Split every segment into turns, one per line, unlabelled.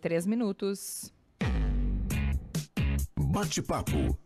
Três minutos.
Bate-papo.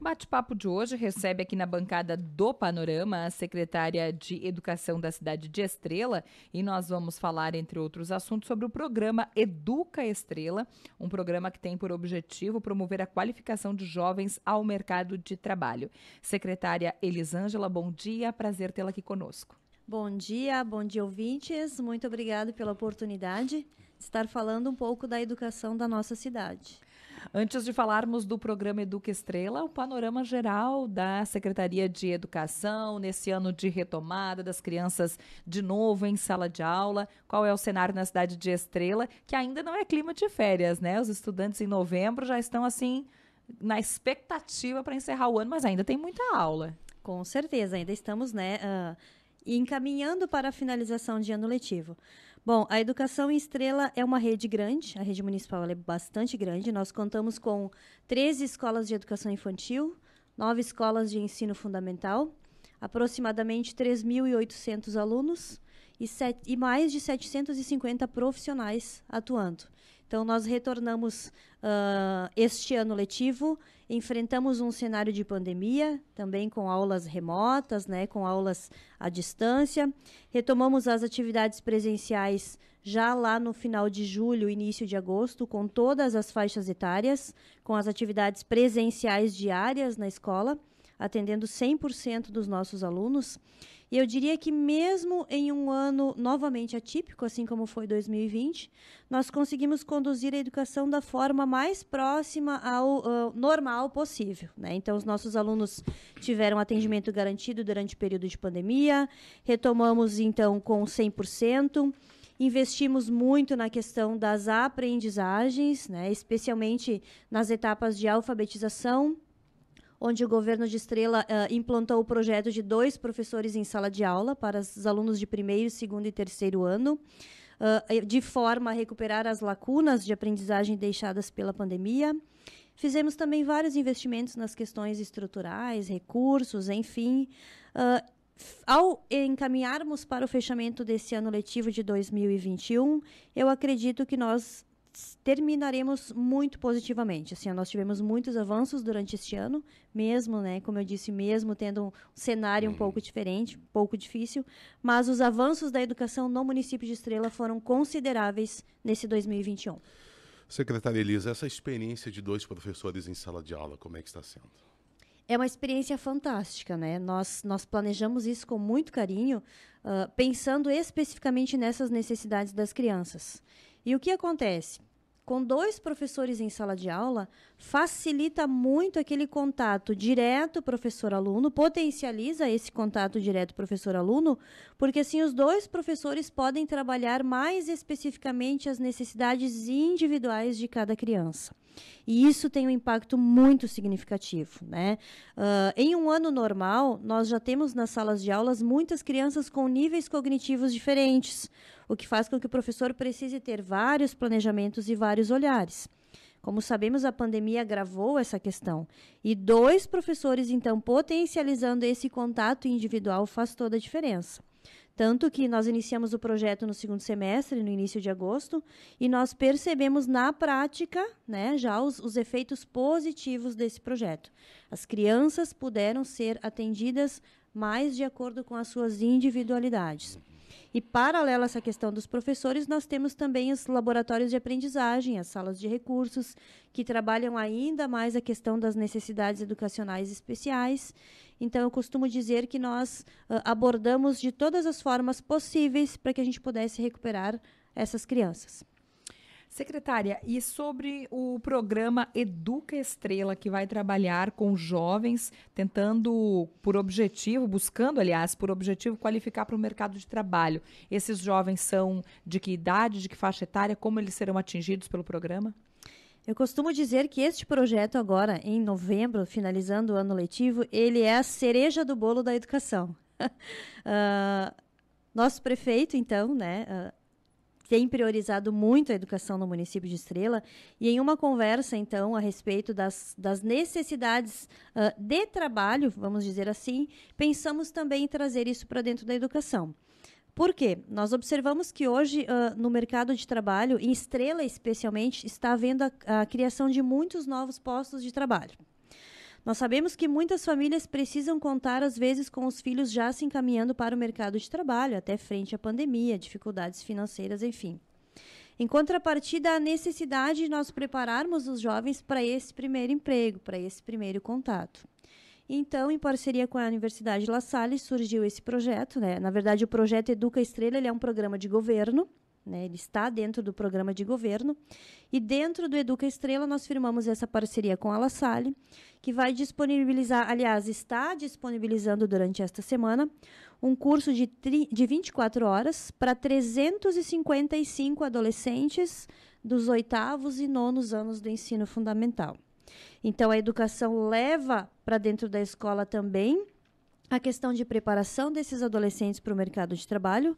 O bate-papo de hoje recebe aqui na bancada do Panorama a secretária de Educação da cidade de Estrela e nós vamos falar, entre outros assuntos, sobre o programa Educa Estrela, um programa que tem por objetivo promover a qualificação de jovens ao mercado de trabalho. Secretária Elisângela, bom dia, prazer tê-la aqui conosco.
Bom dia, bom dia ouvintes, muito obrigado pela oportunidade
estar falando um pouco da educação da nossa cidade. Antes de falarmos do programa Educa Estrela, o panorama geral da Secretaria de Educação nesse ano de retomada das crianças de novo em sala de aula. Qual é o cenário na cidade de Estrela, que ainda não é clima de férias, né? Os estudantes em novembro já estão assim na expectativa para encerrar o ano, mas ainda tem muita aula. Com certeza, ainda estamos, né? Uh,
encaminhando para a finalização de ano letivo. Bom, a Educação em Estrela é uma rede grande, a rede municipal é bastante grande. Nós contamos com 13 escolas de educação infantil, 9 escolas de ensino fundamental, aproximadamente 3.800 alunos e, set, e mais de 750 profissionais atuando. Então, nós retornamos uh, este ano letivo, enfrentamos um cenário de pandemia, também com aulas remotas, né, com aulas à distância. Retomamos as atividades presenciais já lá no final de julho, início de agosto, com todas as faixas etárias, com as atividades presenciais diárias na escola, atendendo 100% dos nossos alunos. E eu diria que mesmo em um ano novamente atípico, assim como foi 2020, nós conseguimos conduzir a educação da forma mais próxima ao uh, normal possível. Né? Então, os nossos alunos tiveram atendimento garantido durante o período de pandemia, retomamos então com 100% investimos muito na questão das aprendizagens, né, especialmente nas etapas de alfabetização, onde o governo de Estrela uh, implantou o projeto de dois professores em sala de aula para os alunos de primeiro, segundo e terceiro ano, uh, de forma a recuperar as lacunas de aprendizagem deixadas pela pandemia. Fizemos também vários investimentos nas questões estruturais, recursos, enfim. Uh, ao encaminharmos para o fechamento desse ano letivo de 2021, eu acredito que nós terminaremos muito positivamente. Assim, nós tivemos muitos avanços durante este ano, mesmo, né, como eu disse, mesmo tendo um cenário um uhum. pouco diferente, um pouco difícil, mas os avanços da educação no município de Estrela foram consideráveis nesse 2021.
Secretária Elisa, essa experiência de dois professores em sala de aula, como é que está sendo?
é uma experiência fantástica, né? Nós, nós planejamos isso com muito carinho, uh, pensando especificamente nessas necessidades das crianças. E o que acontece? Com dois professores em sala de aula, facilita muito aquele contato direto professor-aluno, potencializa esse contato direto professor-aluno, porque assim os dois professores podem trabalhar mais especificamente as necessidades individuais de cada criança. E isso tem um impacto muito significativo. Né? Uh, em um ano normal, nós já temos nas salas de aulas muitas crianças com níveis cognitivos diferentes, o que faz com que o professor precise ter vários planejamentos e vários olhares. Como sabemos, a pandemia agravou essa questão. E dois professores, então, potencializando esse contato individual faz toda a diferença. Tanto que nós iniciamos o projeto no segundo semestre, no início de agosto, e nós percebemos na prática né, já os, os efeitos positivos desse projeto. As crianças puderam ser atendidas mais de acordo com as suas individualidades. E paralela a essa questão dos professores, nós temos também os laboratórios de aprendizagem, as salas de recursos, que trabalham ainda mais a questão das necessidades educacionais especiais então, eu costumo dizer que nós uh, abordamos de todas as formas possíveis para que a gente pudesse recuperar essas crianças.
Secretária, e sobre o programa Educa Estrela, que vai trabalhar com jovens, tentando por objetivo, buscando, aliás, por objetivo, qualificar para o mercado de trabalho. Esses jovens são de que idade, de que faixa etária, como eles serão atingidos pelo programa? Eu costumo dizer que este projeto agora, em
novembro, finalizando o ano letivo, ele é a cereja do bolo da educação. uh, nosso prefeito, então, né, uh, tem priorizado muito a educação no município de Estrela e em uma conversa, então, a respeito das, das necessidades uh, de trabalho, vamos dizer assim, pensamos também em trazer isso para dentro da educação. Por quê? Nós observamos que hoje, uh, no mercado de trabalho, em Estrela especialmente, está havendo a, a criação de muitos novos postos de trabalho. Nós sabemos que muitas famílias precisam contar, às vezes, com os filhos já se encaminhando para o mercado de trabalho, até frente à pandemia, dificuldades financeiras, enfim. Em contrapartida, a necessidade de nós prepararmos os jovens para esse primeiro emprego, para esse primeiro contato. Então, em parceria com a Universidade La Salle, surgiu esse projeto. Né? Na verdade, o projeto Educa Estrela é um programa de governo, né? ele está dentro do programa de governo. E dentro do Educa Estrela, nós firmamos essa parceria com a La Salle, que vai disponibilizar, aliás, está disponibilizando durante esta semana, um curso de, tri, de 24 horas para 355 adolescentes dos oitavos e nonos anos do ensino fundamental. Então, a educação leva para dentro da escola também a questão de preparação desses adolescentes para o mercado de trabalho.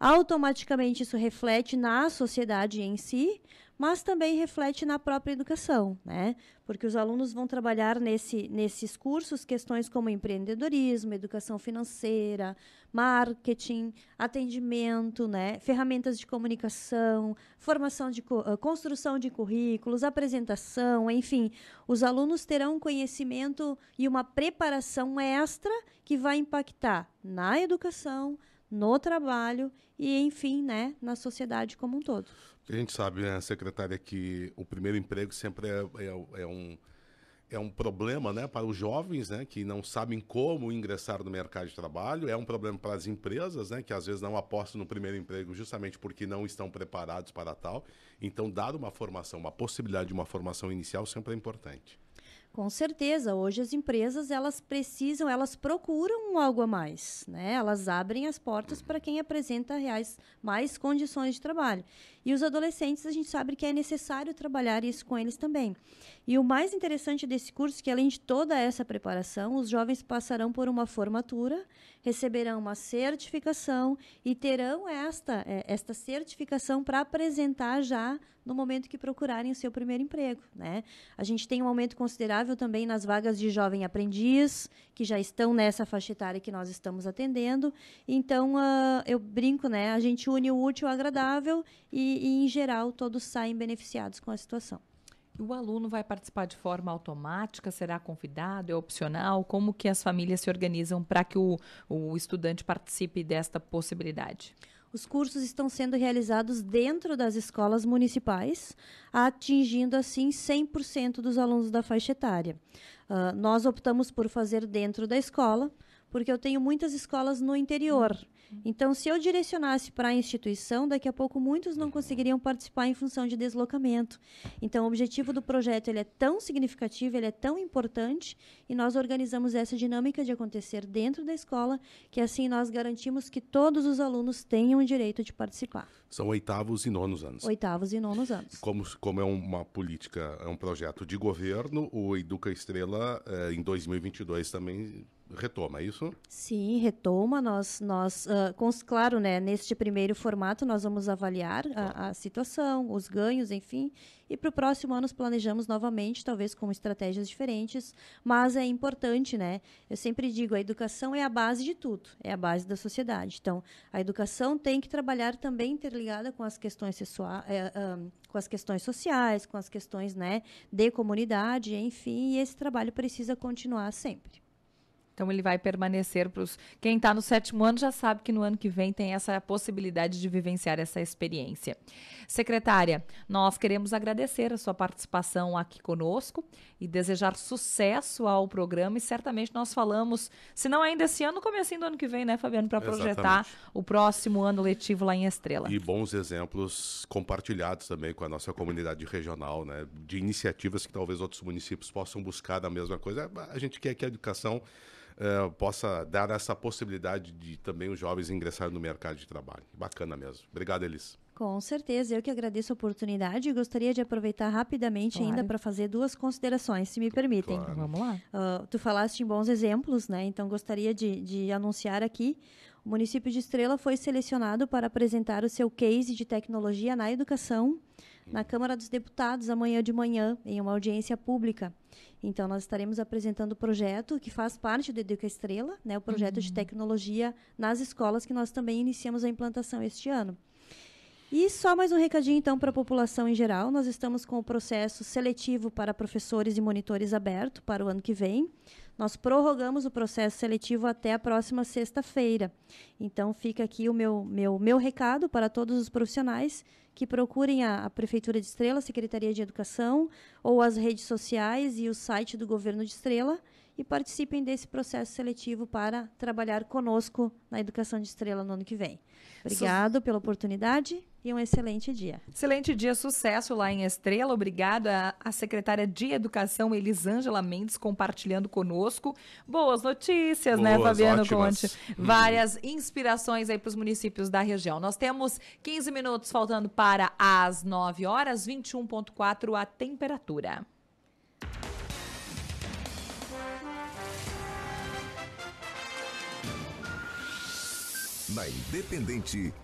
Automaticamente, isso reflete na sociedade em si, mas também reflete na própria educação, né? Porque os alunos vão trabalhar nesse, nesses cursos questões como empreendedorismo, educação financeira, marketing, atendimento, né? ferramentas de comunicação, formação de eh, construção de currículos, apresentação, enfim, os alunos terão um conhecimento e uma preparação extra que vai impactar na educação, no trabalho e, enfim, né, na sociedade como um todo.
A gente sabe, né, secretária, que o primeiro emprego sempre é, é, é, um, é um problema né, para os jovens né, que não sabem como ingressar no mercado de trabalho, é um problema para as empresas né, que às vezes não apostam no primeiro emprego justamente porque não estão preparados para tal. Então, dar uma formação, uma possibilidade de uma formação inicial sempre é importante.
Com certeza, hoje as empresas elas precisam, elas procuram algo a mais, né? Elas abrem as portas para quem apresenta reais mais condições de trabalho. E os adolescentes, a gente sabe que é necessário trabalhar isso com eles também. E o mais interessante desse curso é que, além de toda essa preparação, os jovens passarão por uma formatura, receberão uma certificação e terão esta, é, esta certificação para apresentar já no momento que procurarem o seu primeiro emprego. Né? A gente tem um aumento considerável também nas vagas de jovem aprendiz, que já estão nessa faixa etária que nós estamos atendendo. Então, uh, eu brinco, né? a gente une o útil ao agradável e, e, em geral, todos saem beneficiados com a situação.
O aluno vai participar de forma automática? Será convidado? É opcional? Como que as famílias se organizam para que o, o estudante participe desta possibilidade?
Os cursos estão sendo realizados dentro das escolas municipais, atingindo assim 100% dos alunos da faixa etária. Uh, nós optamos por fazer dentro da escola, porque eu tenho muitas escolas no interior. Então, se eu direcionasse para a instituição, daqui a pouco muitos não conseguiriam participar em função de deslocamento. Então, o objetivo do projeto ele é tão significativo, ele é tão importante, e nós organizamos essa dinâmica de acontecer dentro da escola, que assim nós garantimos que todos os alunos tenham o direito de participar.
São oitavos e nonos anos.
Oitavos e nonos anos.
Como, como é uma política, é um projeto de governo, o Educa Estrela, eh, em 2022 também retoma é isso?
Sim, retoma. Nós, nós uh, ah, com, claro, né, neste primeiro formato, nós vamos avaliar a, a situação, os ganhos, enfim. E para o próximo ano, nós planejamos novamente, talvez com estratégias diferentes. Mas é importante, né? Eu sempre digo, a educação é a base de tudo, é a base da sociedade. Então, a educação tem que trabalhar também interligada com as questões É, um, eh, ah, com as questões sociais, com as questões né, de comunidade, enfim, e esse trabalho precisa
continuar sempre. Então ele vai permanecer para os. Quem está no sétimo ano já sabe que no ano que vem tem essa possibilidade de vivenciar essa experiência. Secretária, nós queremos agradecer a sua participação aqui conosco e desejar sucesso ao programa. E certamente nós falamos, se não ainda esse ano, comecinho do ano que vem, né, Fabiano, para projetar Exatamente. o próximo ano letivo lá em Estrela. E
bons exemplos compartilhados também com a nossa comunidade regional, né? De iniciativas que talvez outros municípios possam buscar da mesma coisa. A gente quer que a educação eh, possa dar essa possibilidade de também os jovens ingressarem no mercado de trabalho. Bacana mesmo. Obrigado, Elis.
Com certeza, eu que agradeço a oportunidade e gostaria de aproveitar rapidamente claro. ainda para fazer duas considerações, se me permitem. Claro. Vamos lá. Uh, tu falaste em bons exemplos, né? Então gostaria de, de anunciar aqui o município de Estrela foi selecionado para apresentar o seu case de tecnologia na educação na Câmara dos Deputados amanhã de manhã, em uma audiência pública. Então, nós estaremos apresentando o projeto que faz parte do Educa Estrela, né, o projeto uhum. de tecnologia nas escolas, que nós também iniciamos a implantação este ano. E só mais um recadinho, então, para a população em geral. Nós estamos com o processo seletivo para professores e monitores aberto para o ano que vem. Nós prorrogamos o processo seletivo até a próxima sexta-feira. Então, fica aqui o meu, meu, meu recado para todos os profissionais que procurem a, a, Prefeitura de Estrela, a Secretaria de Educação, ou as redes sociais e o site do Governo de Estrela e participem desse processo seletivo para trabalhar conosco na Educação de Estrela
no ano que vem. Obrigado pela oportunidade e um excelente dia. Excelente dia, sucesso lá em Estrela. Obrigada à secretária de Educação, Elisângela Mendes, compartilhando conosco. Boas notícias, né, Boas, né, Fabiano ótimas. Conte? Hum. Várias hum. inspirações aí para os municípios da região. Nós temos 15 minutos faltando para as 9 horas, 21,4 a temperatura.
na Independente.